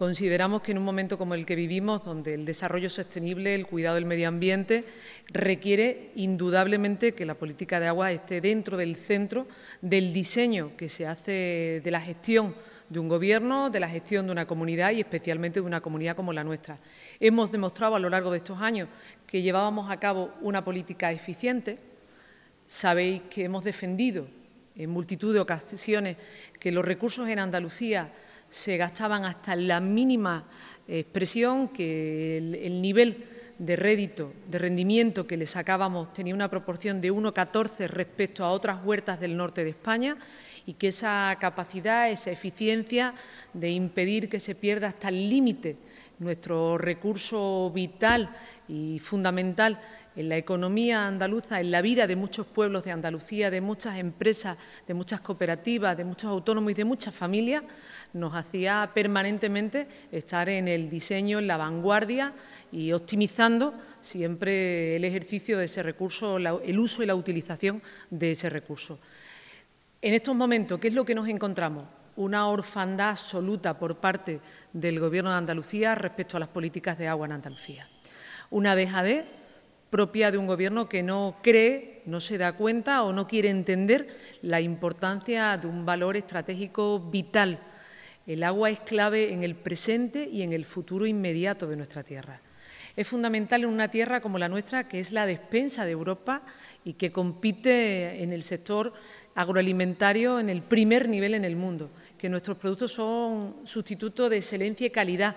Consideramos que en un momento como el que vivimos, donde el desarrollo sostenible, el cuidado del medio ambiente, requiere indudablemente que la política de agua esté dentro del centro del diseño que se hace de la gestión de un gobierno, de la gestión de una comunidad y especialmente de una comunidad como la nuestra. Hemos demostrado a lo largo de estos años que llevábamos a cabo una política eficiente. Sabéis que hemos defendido en multitud de ocasiones que los recursos en Andalucía se gastaban hasta la mínima expresión, que el, nivel de rédito, de rendimiento que le sacábamos tenía una proporción de 1,14 respecto a otras huertas del norte de España y que esa capacidad, esa eficiencia de impedir que se pierda hasta el límite nuestro recurso vital y fundamental en la economía andaluza, en la vida de muchos pueblos de Andalucía, de muchas empresas, de muchas cooperativas, de muchos autónomos y de muchas familias, nos hacía permanentemente estar en el diseño, en la vanguardia y optimizando siempre el ejercicio de ese recurso, el uso y la utilización de ese recurso. En estos momentos, ¿qué es lo que nos encontramos? una orfandad absoluta por parte del Gobierno de Andalucía respecto a las políticas de agua en Andalucía. Una dejadez propia de un Gobierno que no cree, no se da cuenta o no quiere entender la importancia de un valor estratégico vital. El agua es clave en el presente y en el futuro inmediato de nuestra tierra. Es fundamental en una tierra como la nuestra, que es la despensa de Europa y que compite en el sector agroalimentario en el primer nivel en el mundo, que nuestros productos son sustitutos de excelencia y calidad